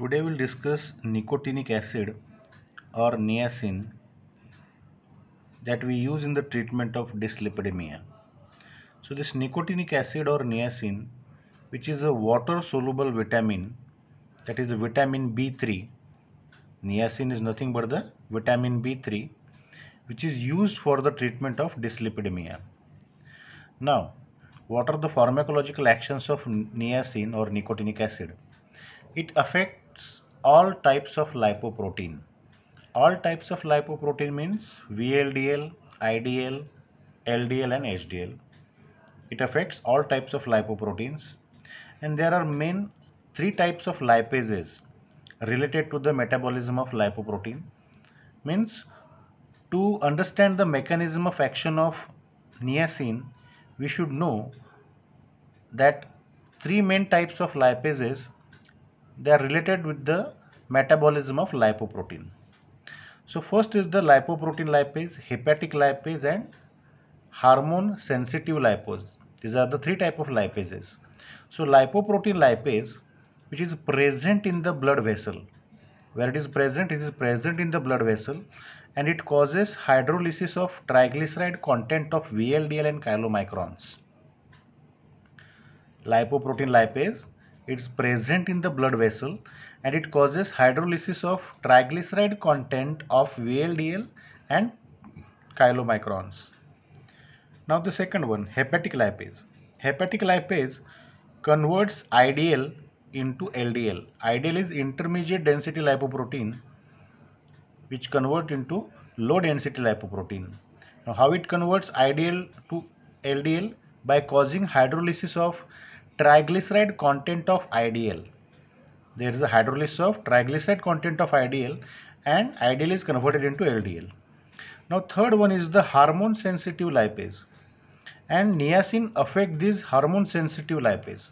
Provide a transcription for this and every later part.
Today we'll discuss nicotinic acid or niacin that we use in the treatment of dyslipidemia. So this nicotinic acid or niacin which is a water soluble vitamin that is vitamin B3. Niacin is nothing but the vitamin B3 which is used for the treatment of dyslipidemia. Now what are the pharmacological actions of niacin or nicotinic acid? It affects affects all types of lipoprotein. All types of lipoprotein means VLDL, IDL, LDL and HDL. It affects all types of lipoproteins and there are main three types of lipases related to the metabolism of lipoprotein means to understand the mechanism of action of niacin we should know that three main types of lipases they are related with the metabolism of lipoprotein. So first is the lipoprotein lipase, hepatic lipase and hormone sensitive lipase. These are the three type of lipases. So lipoprotein lipase which is present in the blood vessel. Where it is present, it is present in the blood vessel and it causes hydrolysis of triglyceride content of VLDL and chylomicrons. Lipoprotein lipase it is present in the blood vessel and it causes hydrolysis of triglyceride content of VLDL and chylomicrons. Now the second one, hepatic lipase. Hepatic lipase converts IDL into LDL. IDL is intermediate density lipoprotein which convert into low density lipoprotein. Now how it converts IDL to LDL by causing hydrolysis of triglyceride content of IDL. There is a hydrolysis of triglyceride content of IDL and IDL is converted into LDL. Now third one is the hormone sensitive lipase and niacin affect this hormone sensitive lipase.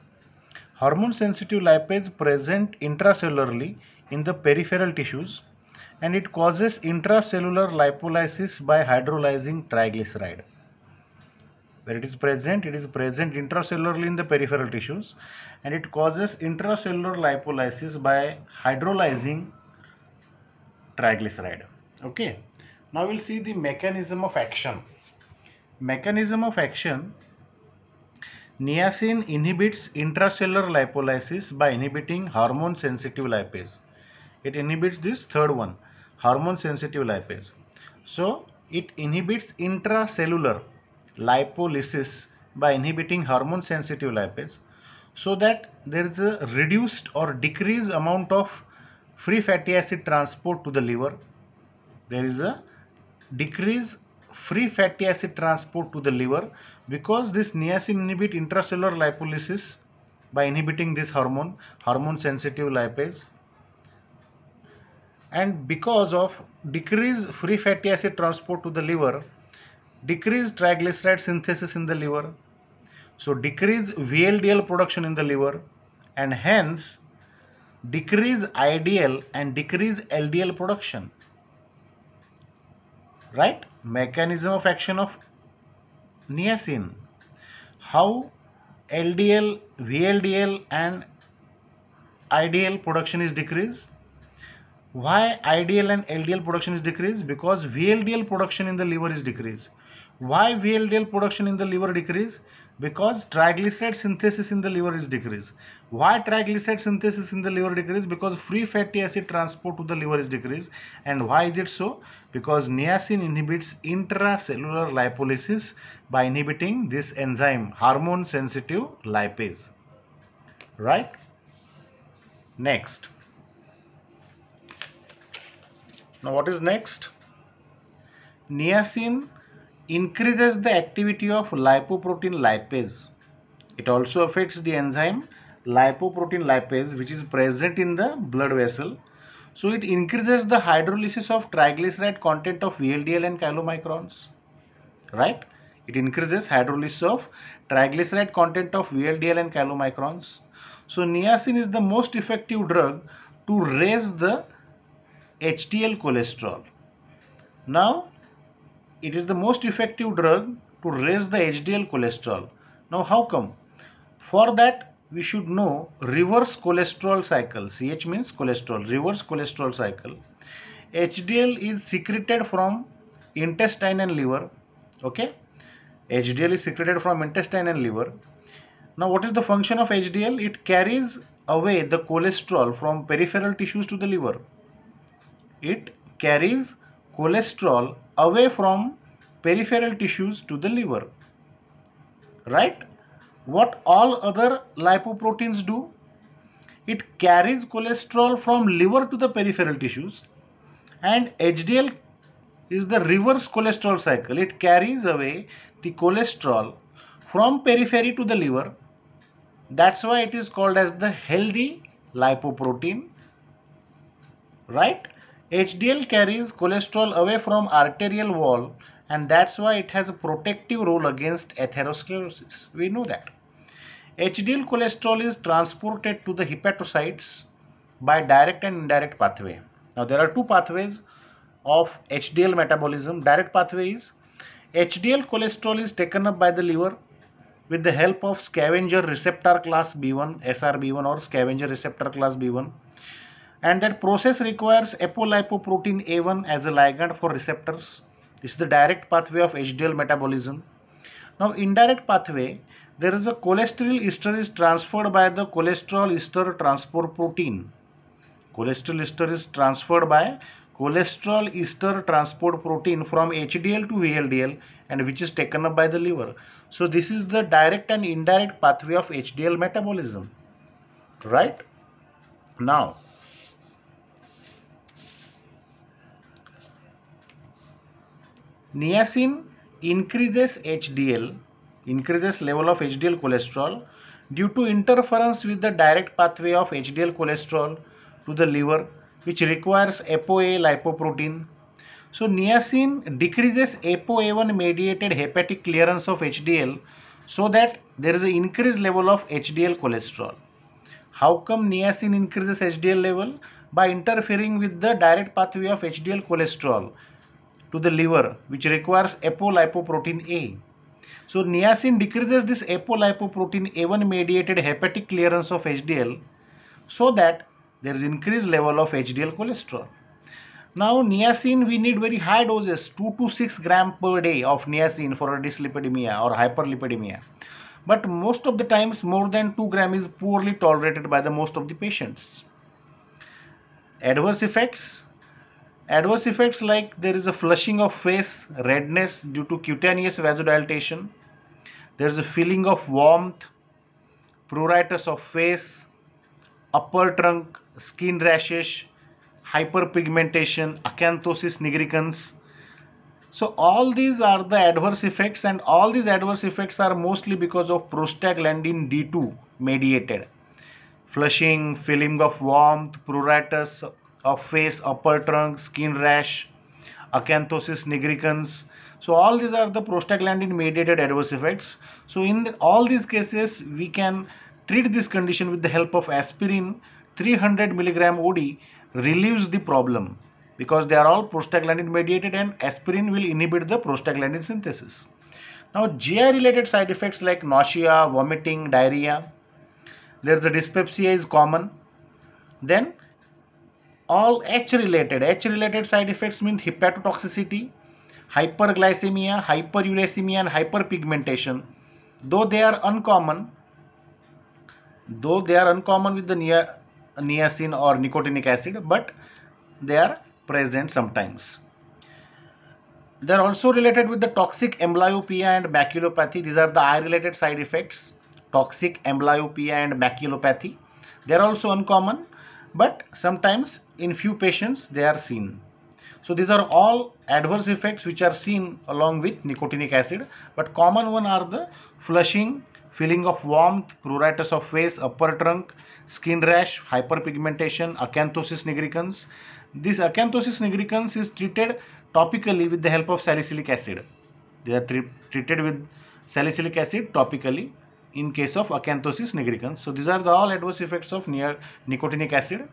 Hormone sensitive lipase present intracellularly in the peripheral tissues and it causes intracellular lipolysis by hydrolyzing triglyceride. Where it is present, it is present intracellularly in the peripheral tissues and it causes intracellular lipolysis by hydrolyzing triglyceride. Okay. Now we'll see the mechanism of action. Mechanism of action Niacin inhibits intracellular lipolysis by inhibiting hormone sensitive lipase. It inhibits this third one, hormone sensitive lipase. So, it inhibits intracellular lipolysis by inhibiting hormone sensitive lipase so that there is a reduced or decreased amount of free fatty acid transport to the liver there is a decrease free fatty acid transport to the liver because this niacin inhibit intracellular lipolysis by inhibiting this hormone hormone sensitive lipase and because of decreased free fatty acid transport to the liver decrease triglyceride synthesis in the liver. So decrease VLDL production in the liver and hence decrease IDL and decrease LDL production. Right? Mechanism of action of niacin. How LDL, VLDL and IDL production is decreased. Why IDL and LDL production is decreased? Because VLDL production in the liver is decreased. Why VLDL production in the liver decrease? Because triglyceride synthesis in the liver is decreased. Why triglyceride synthesis in the liver decrease? Because free fatty acid transport to the liver is decreased. And why is it so? Because niacin inhibits intracellular lipolysis by inhibiting this enzyme, hormone sensitive lipase. Right? Next. Now what is next? Niacin increases the activity of lipoprotein lipase. It also affects the enzyme lipoprotein lipase which is present in the blood vessel. So it increases the hydrolysis of triglyceride content of VLDL and chylomicrons. Right? It increases hydrolysis of triglyceride content of VLDL and chylomicrons. So niacin is the most effective drug to raise the HDL cholesterol. Now it is the most effective drug to raise the HDL cholesterol. Now how come? For that we should know reverse cholesterol cycle. CH means cholesterol, reverse cholesterol cycle. HDL is secreted from intestine and liver. Okay. HDL is secreted from intestine and liver. Now what is the function of HDL? It carries away the cholesterol from peripheral tissues to the liver. It carries cholesterol away from peripheral tissues to the liver right what all other lipoproteins do it carries cholesterol from liver to the peripheral tissues and HDL is the reverse cholesterol cycle it carries away the cholesterol from periphery to the liver that's why it is called as the healthy lipoprotein right HDL carries cholesterol away from arterial wall and that's why it has a protective role against atherosclerosis. We know that. HDL cholesterol is transported to the hepatocytes by direct and indirect pathway. Now there are two pathways of HDL metabolism. Direct pathway is HDL cholesterol is taken up by the liver with the help of scavenger receptor class B1, SRB1 or scavenger receptor class B1 and that process requires apolipoprotein A1 as a ligand for receptors. This is the direct pathway of HDL metabolism. Now indirect pathway, there is a cholesterol ester is transferred by the cholesterol ester transport protein. Cholesterol ester is transferred by cholesterol ester transport protein from HDL to VLDL and which is taken up by the liver. So this is the direct and indirect pathway of HDL metabolism. Right? Now, Niacin increases HDL, increases level of HDL cholesterol due to interference with the direct pathway of HDL cholesterol to the liver which requires ApoA lipoprotein. So niacin decreases ApoA1 mediated hepatic clearance of HDL so that there is an increased level of HDL cholesterol. How come niacin increases HDL level? By interfering with the direct pathway of HDL cholesterol to the liver which requires apolipoprotein A. So niacin decreases this apolipoprotein A1 mediated hepatic clearance of HDL so that there is increased level of HDL cholesterol. Now niacin we need very high doses 2 to 6 gram per day of niacin for dyslipidemia or hyperlipidemia. But most of the times more than 2 gram is poorly tolerated by the most of the patients. Adverse effects Adverse effects like there is a flushing of face, redness due to cutaneous vasodilatation. There is a feeling of warmth, pruritus of face, upper trunk, skin rashes, hyperpigmentation, acanthosis nigricans. So all these are the adverse effects and all these adverse effects are mostly because of prostaglandin D2 mediated. Flushing, feeling of warmth, pruritus, of face, upper trunk, skin rash, acanthosis nigricans. So all these are the prostaglandin mediated adverse effects. So in all these cases, we can treat this condition with the help of aspirin 300 milligram OD relieves the problem because they are all prostaglandin mediated and aspirin will inhibit the prostaglandin synthesis. Now GI related side effects like nausea, vomiting, diarrhea, there is a dyspepsia is common. Then all H related. H related side effects mean hepatotoxicity, hyperglycemia, hyperuricemia and hyperpigmentation. Though they are uncommon, though they are uncommon with the niacin or nicotinic acid, but they are present sometimes. They are also related with the toxic amblyopia and maculopathy. These are the eye related side effects, toxic amblyopia and maculopathy. They are also uncommon but sometimes in few patients they are seen. So these are all adverse effects which are seen along with nicotinic acid but common one are the flushing, feeling of warmth, pruritus of face, upper trunk, skin rash, hyperpigmentation, acanthosis nigricans. This acanthosis nigricans is treated topically with the help of salicylic acid. They are treated with salicylic acid topically in case of acanthosis nigricans. So these are the all adverse effects of near nicotinic acid